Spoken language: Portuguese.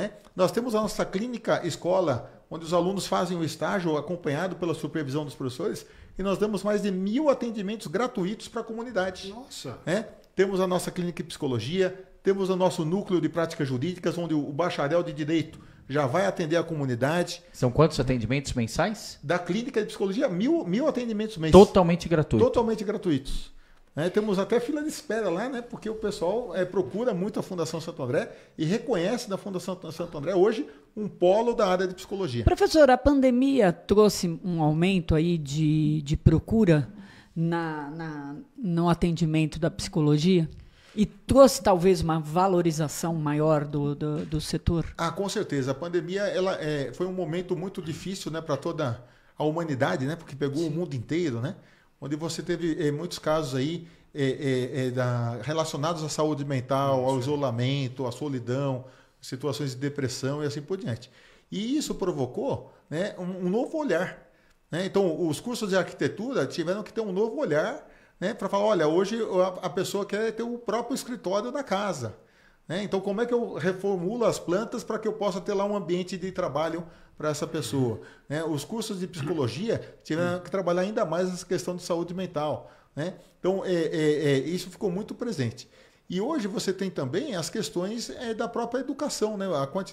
Né? Nós temos a nossa clínica escola, onde os alunos fazem o estágio acompanhado pela supervisão dos professores, e nós damos mais de mil atendimentos gratuitos para a comunidade. Nossa! Né? Temos a nossa clínica de psicologia, temos o nosso núcleo de práticas jurídicas, onde o bacharel de direito já vai atender a comunidade. São quantos atendimentos mensais? Da clínica de psicologia, mil, mil atendimentos mensais. Totalmente gratuitos. Totalmente gratuitos. É, temos até fila de espera lá, né? Porque o pessoal é, procura muito a Fundação Santo André e reconhece da Fundação Santo André hoje um polo da área de psicologia. Professor, a pandemia trouxe um aumento aí de, de procura na, na no atendimento da psicologia? E trouxe talvez uma valorização maior do, do, do setor? Ah, com certeza. A pandemia ela, é, foi um momento muito difícil né, para toda a humanidade, né? Porque pegou Sim. o mundo inteiro, né? onde você teve eh, muitos casos aí é, é, é da, relacionados à saúde mental, ao isolamento, à solidão, situações de depressão e assim por diante. E isso provocou né, um, um, novo olhar. Né? Então, os cursos de arquitetura tiveram que ter um novo olhar né, para falar: olha, hoje a, a pessoa quer ter o próprio escritório da casa. Né? Então, como é que eu reformulo as plantas para que eu possa ter lá um ambiente de trabalho para essa pessoa? Né? Os cursos de psicologia tiveram que trabalhar ainda mais essa questão de saúde mental. Né? Então, é, é, é, isso ficou muito presente. E hoje você tem também as questões é, da própria educação, né? a quantidade